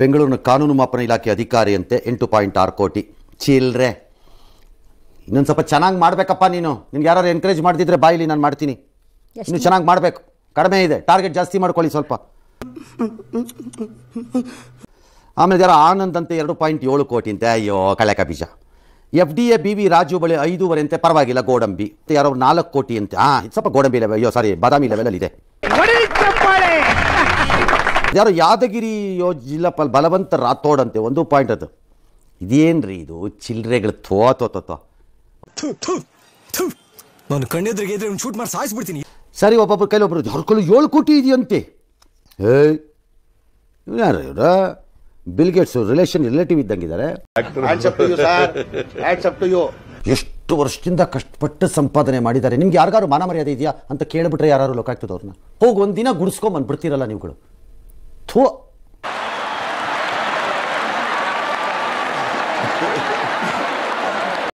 ಬೆಂಗಳೂರಿನ ಕಾನೂನು ಮಾಪನ ಇಲಾಖೆ ಅಧಿಕಾರಿಯಂತೆ ಎಂಟು ಪಾಯಿಂಟ್ ಆರು ಕೋಟಿ ಚೀಲ್ರೆ ಇನ್ನೊಂದು ಸ್ವಲ್ಪ ಚೆನ್ನಾಗಿ ಮಾಡಬೇಕಪ್ಪ ನೀನು ನಿನ್ಗೆ ಯಾರು ಎನ್ಕರೇಜ್ ಮಾಡಿದ್ರೆ ಬಾಯಿಲಿ ನಾನು ಮಾಡ್ತೀನಿ ಇನ್ನು ಚೆನ್ನಾಗಿ ಮಾಡಬೇಕು ಕಡಿಮೆ ಇದೆ ಟಾರ್ಗೆಟ್ ಜಾಸ್ತಿ ಮಾಡ್ಕೊಳ್ಳಿ ಸ್ವಲ್ಪ ಆಮೇಲೆ ಯಾರೋ ಆನಂದ್ ಅಂತೆ ಎರಡು ಪಾಯಿಂಟ್ ಏಳು ಕೋಟಿ ಅಂತೆ ಅಯ್ಯೋ ಕಳೆಕ ಬೀಜ F D A B V Raju ಬಳಿ ಐದೂವರೆ ಅಂತೆ ಪರವಾಗಿಲ್ಲ ಗೋಡಂಬಿ ಯಾರೋ ನಾಲ್ಕು ಕೋಟಿ ಅಂತೆ ಹಾಂ ಸ್ವಲ್ಪ ಗೋಡಂಬಿ ಲೆವೆಲ್ ಅಯ್ಯೋ ಸಾರಿ ಬಾದಾಮಿ ಲೆವೆಲಲ್ಲಿ ಇದೆ ಯಾರು ಯಾದಗಿರಿ ಯೋ ಜಿಲ್ಲಾ ಬಲವಂತ ರಾಥೋಡ್ ಅಂತೆ ಒಂದು ಪಾಯಿಂಟ್ ಅದು ಇದೇನ್ರಿ ಇದು ಚಿಲ್ಲರೆಗಳು ಥೋ ತೋ ತೋ ನಾನು ಕಣ್ಣೆದ್ರಿಗೆ ಶೂಟ್ ಸಾಯಿಸ್ಬಿಡ್ತೀನಿ ಸರಿ ಒಬ್ಬೊಬ್ರು ಕೈಲಿ ಒಬ್ಬರು ಹರ್ಕೊಳ್ಳೋ ಏಳು ಕೋಟಿ ಇದೆಯಂತೆ ಏಯ್ ಯಾರು ಇವರ ಬಿಲ್ ಗೇಟ್ಸ್ ರಿಲೇಷನ್ ರಿಲೇಟಿವ್ ಇದ್ದಂಗಿದ್ದಾರೆ ಎಷ್ಟು ವರ್ಷದಿಂದ ಕಷ್ಟಪಟ್ಟು ಸಂಪಾದನೆ ಮಾಡಿದ್ದಾರೆ ನಿಮ್ಗೆ ಯಾರಿಗಾರು ಮಾನ ಮರ್ಯಾದೆ ಇದೆಯಾ ಅಂತ ಕೇಳ್ಬಿಟ್ರೆ ಯಾರು ಆಗ್ತದೆ ಅವ್ರನ್ನ ಹೋಗಿ ಒಂದಿನ ಬಿಡ್ತೀರಲ್ಲ ನೀವುಗಳು 错。